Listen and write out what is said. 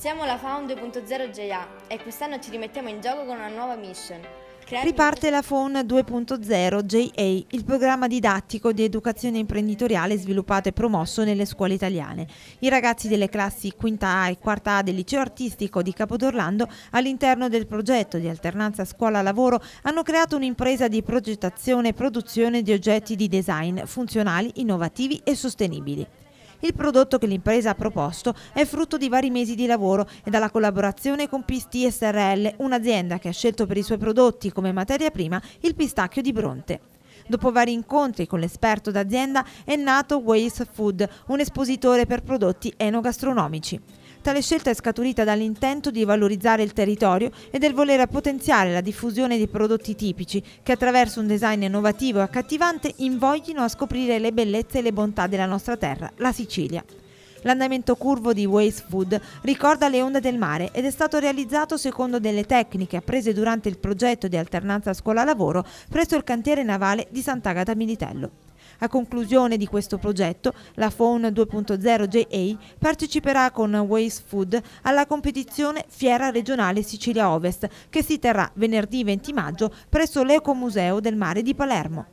Siamo la Found 2.0 JA e quest'anno ci rimettiamo in gioco con una nuova mission. Creare Riparte la FON 2.0 JA, il programma didattico di educazione imprenditoriale sviluppato e promosso nelle scuole italiane. I ragazzi delle classi quinta A e quarta A del liceo artistico di Capodorlando all'interno del progetto di alternanza scuola-lavoro hanno creato un'impresa di progettazione e produzione di oggetti di design funzionali, innovativi e sostenibili. Il prodotto che l'impresa ha proposto è frutto di vari mesi di lavoro e dalla collaborazione con Pisti SRL, un'azienda che ha scelto per i suoi prodotti come materia prima il pistacchio di Bronte. Dopo vari incontri con l'esperto d'azienda è nato Ways Food, un espositore per prodotti enogastronomici. Tale scelta è scaturita dall'intento di valorizzare il territorio e del volere potenziare la diffusione di prodotti tipici che attraverso un design innovativo e accattivante invoglino a scoprire le bellezze e le bontà della nostra terra, la Sicilia. L'andamento curvo di Waste Food ricorda le onde del mare ed è stato realizzato secondo delle tecniche apprese durante il progetto di alternanza scuola-lavoro presso il cantiere navale di Sant'Agata Militello. A conclusione di questo progetto, la Phone 2.0 JA parteciperà con Waste Food alla competizione Fiera Regionale Sicilia Ovest, che si terrà venerdì 20 maggio presso l'Ecomuseo del Mare di Palermo.